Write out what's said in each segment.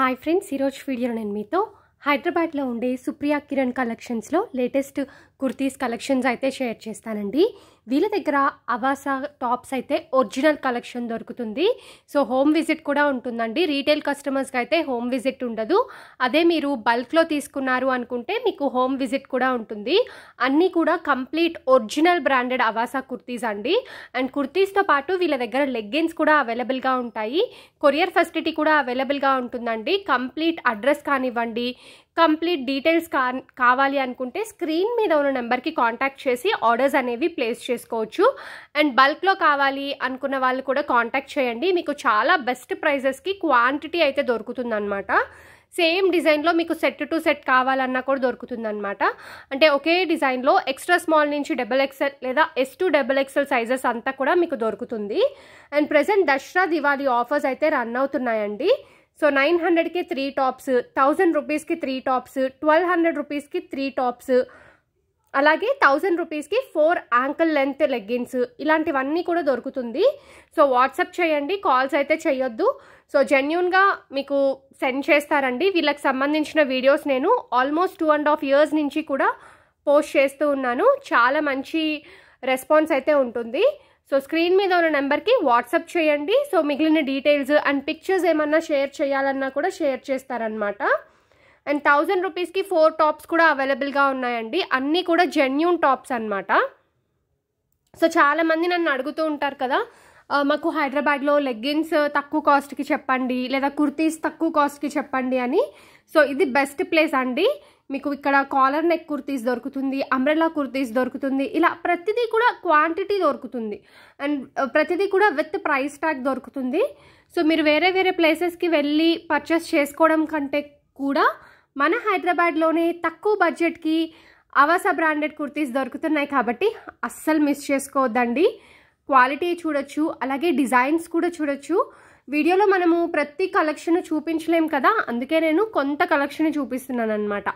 hi friends ఈరోజు video నేను మీతో హైదరాబాద్లో ఉండే సుప్రియా కిరణ్ కలెక్షన్స్లో లేటెస్ట్ కుర్తీస్ కలెక్షన్స్ అయితే షేర్ చేస్తానండి వీళ్ళ దగ్గర అవాసా టాప్స్ అయితే ఒరిజినల్ కలెక్షన్ దొరుకుతుంది సో హోమ్ విజిట్ కూడా ఉంటుందండి రీటైల్ కస్టమర్స్కి అయితే హోమ్ విజిట్ ఉండదు అదే మీరు బల్క్లో తీసుకున్నారు అనుకుంటే మీకు హోమ్ విజిట్ కూడా ఉంటుంది అన్నీ కూడా complete original branded Avaasa kurtis అండి అండ్ కుర్తీస్తో పాటు వీళ్ళ దగ్గర లెగ్గిన్స్ కూడా అవైలబుల్గా ఉంటాయి కొరియర్ ఫెసిలిటీ కూడా అవైలబుల్గా ఉంటుందండి కంప్లీట్ అడ్రస్ కానివ్వండి కంప్లీట్ డీటెయిల్స్ కావాలి అనుకుంటే స్క్రీన్ మీద ఉన్న నెంబర్కి కాంటాక్ట్ చేసి ఆర్డర్స్ అనేవి ప్లేస్ చేసుకోవచ్చు అండ్ బల్క్లో కావాలి అనుకున్న వాళ్ళు కూడా కాంటాక్ట్ చేయండి మీకు చాలా బెస్ట్ ప్రైజెస్కి క్వాంటిటీ అయితే దొరుకుతుందన్నమాట సేమ్ డిజైన్లో మీకు సెట్ టు సెట్ కావాలన్నా కూడా దొరుకుతుందనమాట అంటే ఒకే డిజైన్లో ఎక్స్ట్రా స్మాల్ నుంచి డబల్ ఎక్స్ఎల్ లేదా S to double XL sizes అంతా కూడా మీకు దొరుకుతుంది and present Dussehra Diwali offers అయితే రన్ అవుతున్నాయండి సో నైన్ హండ్రెడ్కి త్రీ టాప్స్ థౌజండ్ రూపీస్కి త్రీ టాప్స్ ట్వెల్వ్ హండ్రెడ్ రూపీస్కి త్రీ టాప్స్ అలాగే థౌజండ్ రూపీస్కి ఫోర్ యాంకిల్ లెంత్ లెగ్గిన్స్ ఇలాంటివన్నీ కూడా దొరుకుతుంది సో వాట్సాప్ చేయండి కాల్స్ అయితే చేయొద్దు సో జెన్యున్గా మీకు సెండ్ చేస్తారండి వీళ్ళకి సంబంధించిన వీడియోస్ నేను almost two and half years నుంచి కూడా పోస్ట్ చేస్తూ ఉన్నాను చాలా మంచి రెస్పాన్స్ అయితే ఉంటుంది సో స్క్రీన్ మీద ఉన్న నెంబర్కి వాట్సాప్ చేయండి సో మిగిలిన డీటెయిల్స్ అండ్ పిక్చర్స్ ఏమన్నా షేర్ చేయాలన్నా కూడా షేర్ చేస్తారనమాట అండ్ థౌజండ్ రూపీస్కి ఫోర్ టాప్స్ కూడా అవైలబుల్గా ఉన్నాయండి అన్నీ కూడా జెన్యున్ టాప్స్ అనమాట సో చాలామంది నన్ను అడుగుతూ ఉంటారు కదా మాకు హైదరాబాద్లో లెగ్గిన్స్ తక్కువ కాస్ట్కి చెప్పండి లేదా కుర్తీస్ తక్కువ కాస్ట్కి చెప్పండి అని సో ఇది బెస్ట్ ప్లేస్ అండి మీకు ఇక్కడ కాలర్ నెక్ కుర్తీస్ దొరుకుతుంది అంబ్రెలా కుర్తీస్ దొరుకుతుంది ఇలా ప్రతిదీ కూడా క్వాంటిటీ దొరుకుతుంది అండ్ ప్రతిదీ కూడా విత్ ప్రైస్ ట్యాగ్ దొరుకుతుంది సో మీరు వేరే వేరే ప్లేసెస్కి వెళ్ళి పర్చేస్ చేసుకోవడం కంటే కూడా మన హైదరాబాద్లోనే తక్కువ బడ్జెట్కి అవాస బ్రాండెడ్ కుర్తీస్ దొరుకుతున్నాయి కాబట్టి అస్సలు మిస్ చేసుకోవద్దండి క్వాలిటీ చూడొచ్చు అలాగే డిజైన్స్ కూడా చూడొచ్చు వీడియోలో మనము ప్రతి కలెక్షన్ చూపించలేం కదా అందుకే నేను కొంత కలెక్షన్ చూపిస్తున్నాను అనమాట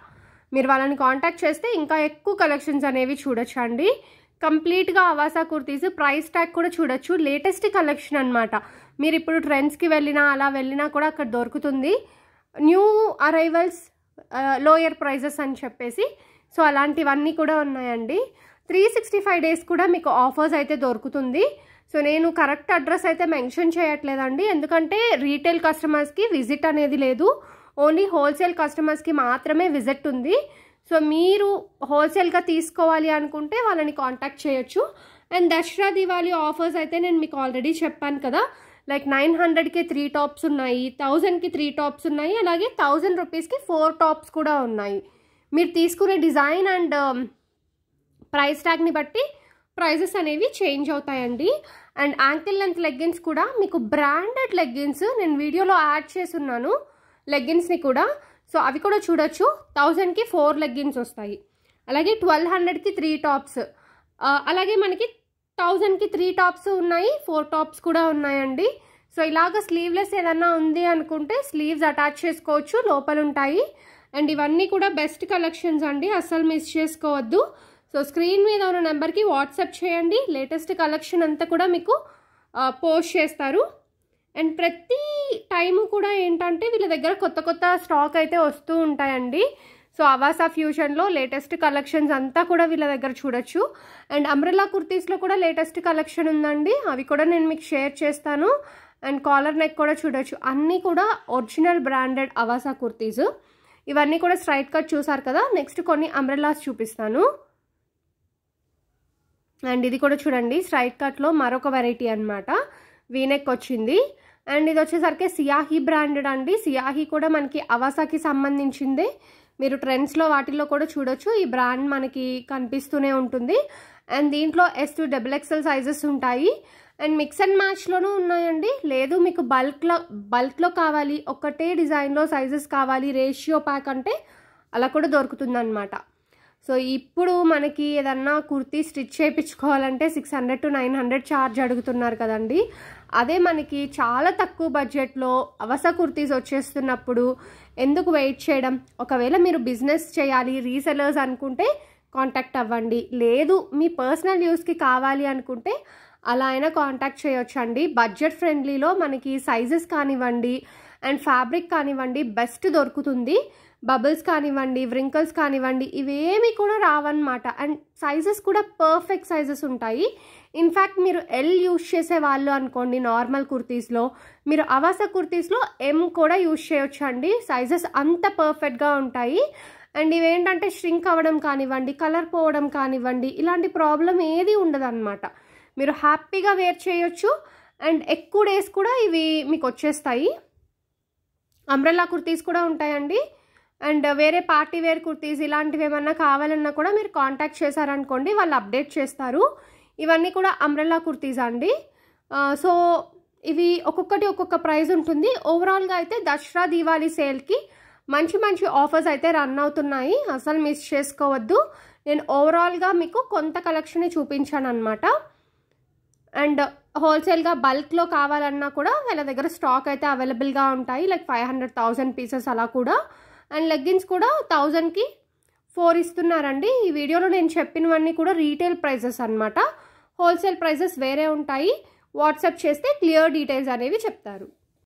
మీరు వాళ్ళని కాంటాక్ట్ చేస్తే ఇంకా ఎక్కువ కలెక్షన్స్ అనేవి చూడొచ్చండి కంప్లీట్గా అవాసా కుర్తీస్ ప్రైస్ ట్యాగ్ కూడా చూడొచ్చు లేటెస్ట్ కలెక్షన్ అనమాట మీరు ఇప్పుడు ట్రెండ్స్కి వెళ్ళినా అలా వెళ్ళినా కూడా అక్కడ దొరుకుతుంది న్యూ అరైవల్స్ లోయర్ ప్రైజెస్ అని చెప్పేసి సో అలాంటివన్నీ కూడా ఉన్నాయండి త్రీ సిక్స్టీ ఫైవ్ డేస్ కూడా మీకు ఆఫర్స్ అయితే దొరుకుతుంది సో నేను కరెక్ట్ అడ్రస్ అయితే మెన్షన్ చేయట్లేదండి ఎందుకంటే రీటైల్ కస్టమర్స్కి విజిట్ అనేది లేదు ఓన్లీ హోల్సేల్ కస్టమర్స్కి మాత్రమే విజిట్ ఉంది సో మీరు హోల్సేల్గా తీసుకోవాలి అనుకుంటే వాళ్ళని కాంటాక్ట్ చేయొచ్చు అండ్ దసరా దివాళీ ఆఫర్స్ అయితే నేను మీకు ఆల్రెడీ చెప్పాను కదా లైక్ నైన్ హండ్రెడ్కి త్రీ టాప్స్ ఉన్నాయి థౌజండ్కి త్రీ టాప్స్ ఉన్నాయి అలాగే థౌజండ్ రూపీస్కి ఫోర్ టాప్స్ కూడా ఉన్నాయి మీరు తీసుకునే డిజైన్ అండ్ ప్రైస్ ట్యాగ్ని బట్టి ప్రైజెస్ అనేవి చేంజ్ అవుతాయండి అండ్ యాంకిల్ లెంత్ లెగ్గిన్స్ కూడా మీకు బ్రాండెడ్ లెగ్గిన్స్ నేను వీడియోలో యాడ్ ఉన్నాను లెగ్గిన్స్ని కూడా సో అవి కూడా చూడొచ్చు థౌజండ్కి ఫోర్ లెగ్గిన్స్ వస్తాయి అలాగే ట్వెల్వ్ హండ్రెడ్కి త్రీ టాప్స్ అలాగే మనకి థౌజండ్కి త్రీ టాప్స్ ఉన్నాయి ఫోర్ టాప్స్ కూడా ఉన్నాయండి సో ఇలాగ స్లీవ్లెస్ ఏదన్నా ఉంది అనుకుంటే స్లీవ్స్ అటాచ్ చేసుకోవచ్చు లోపల ఉంటాయి అండ్ ఇవన్నీ కూడా బెస్ట్ కలెక్షన్స్ అండి అస్సలు మిస్ చేసుకోవద్దు సో స్క్రీన్ మీద ఉన్న నెంబర్కి వాట్సాప్ చేయండి లేటెస్ట్ కలెక్షన్ అంతా కూడా మీకు పోస్ట్ చేస్తారు అండ్ ప్రతి టైం కూడా ఏంటంటే వీళ్ళ దగ్గర కొత్త కొత్త స్టాక్ అయితే వస్తూ ఉంటాయండి సో అవాసా ఫ్యూషన్లో లేటెస్ట్ కలెక్షన్స్ అంతా కూడా వీళ్ళ దగ్గర చూడొచ్చు అండ్ అంబ్రెలా కుర్తీస్లో కూడా లేటెస్ట్ కలెక్షన్ ఉందండి అవి కూడా నేను మీకు షేర్ చేస్తాను అండ్ కాలర్ నెక్ కూడా చూడొచ్చు అన్నీ కూడా ఒరిజినల్ బ్రాండెడ్ అవాసా కుర్తీస్ ఇవన్నీ కూడా స్ట్రైట్ కట్ చూసారు కదా నెక్స్ట్ కొన్ని అంబ్రెలాస్ చూపిస్తాను అండ్ ఇది కూడా చూడండి స్ట్రైట్ కట్లో మరొక వెరైటీ అనమాట వీనెక్ వచ్చింది అండ్ ఇది వచ్చేసరికి సియాహీ బ్రాండెడ్ అండి సియాహీ కూడా మనకి అవాసాకి సంబంధించిందే మీరు ట్రెండ్స్లో వాటిల్లో కూడా చూడొచ్చు ఈ బ్రాండ్ మనకి కనిపిస్తూనే ఉంటుంది అండ్ దీంట్లో S to double XL sizes ఉంటాయి అండ్ మిక్స్ అండ్ మ్యాచ్లోనూ ఉన్నాయండి లేదు మీకు బల్క్లో బల్క్లో కావాలి ఒక్కటే డిజైన్లో సైజెస్ కావాలి రేషియో ప్యాక్ అంటే అలా కూడా అనమాట సో ఇప్పుడు మనకి ఏదన్నా కుర్తీ స్టిచ్ చేయించుకోవాలంటే six hundred to nine hundred charge అడుగుతున్నారు కదండి అదే మనకి చాలా తక్కువ బడ్జెట్లో అవస కుర్తీస్ వచ్చేస్తున్నప్పుడు ఎందుకు వెయిట్ చేయడం ఒకవేళ మీరు బిజినెస్ చేయాలి రీసెలర్స్ అనుకుంటే కాంటాక్ట్ అవ్వండి లేదు మీ పర్సనల్ యూస్కి కావాలి అనుకుంటే అలా అయినా కాంటాక్ట్ చేయొచ్చండి బడ్జెట్ ఫ్రెండ్లీలో మనకి సైజెస్ కానివ్వండి అండ్ ఫ్యాబ్రిక్ కానివ్వండి బెస్ట్ దొరుకుతుంది బబుల్స్ కానివ్వండి వ్రింకల్స్ కానివ్వండి ఇవేమి కూడా రావన్నమాట అండ్ సైజెస్ కూడా పర్ఫెక్ట్ సైజెస్ ఉంటాయి ఇన్ఫ్యాక్ట్ మీరు ఎల్ యూజ్ చేసే వాళ్ళు అనుకోండి నార్మల్ కుర్తీస్లో మీరు అవాస కుర్తీస్లో ఎం కూడా యూజ్ చేయొచ్చు అండి సైజెస్ అంత పర్ఫెక్ట్గా ఉంటాయి అండ్ ఇవేంటంటే ష్రింక్ అవ్వడం కానివ్వండి కలర్ పోవడం కానివ్వండి ఇలాంటి ప్రాబ్లం ఏది ఉండదన్నమాట మీరు హ్యాపీగా వేర్ చేయొచ్చు అండ్ ఎక్కువ డేస్ కూడా ఇవి మీకు వచ్చేస్తాయి అంబ్రెల్లా కుర్తీస్ కూడా ఉంటాయండి అండ్ వేరే పార్టీ వేర్ కుర్తీస్ ఇలాంటివి ఏమన్నా కావాలన్నా కూడా మీరు కాంటాక్ట్ చేశారనుకోండి వాళ్ళు అప్డేట్ చేస్తారు ఇవన్నీ కూడా అంబ్రెల్లా కుర్తీస్ అండి సో ఇవి ఒక్కొక్కటి ఒక్కొక్క ప్రైజ్ ఉంటుంది ఓవరాల్గా అయితే దసరా దీవాళీ సేల్కి మంచి మంచి ఆఫర్స్ అయితే రన్ అవుతున్నాయి అసలు మిస్ చేసుకోవద్దు నేను ఓవరాల్గా మీకు కొంత కలెక్షన్ చూపించాను అనమాట అండ్ హోల్సేల్గా బల్క్లో కావాలన్నా కూడా వీళ్ళ దగ్గర స్టాక్ అయితే అవైలబుల్గా ఉంటాయి like five hundred thousand pieces అలా కూడా అండ్ లెగ్గిన్స్ కూడా థౌజండ్కి ఫోర్ ఇస్తున్నారండి ఈ వీడియోలో నేను చెప్పినవన్నీ కూడా రీటైల్ ప్రైజెస్ అనమాట హోల్సేల్ ప్రైజెస్ వేరే ఉంటాయి వాట్సాప్ చేస్తే క్లియర్ డీటెయిల్స్ అనేవి చెప్తారు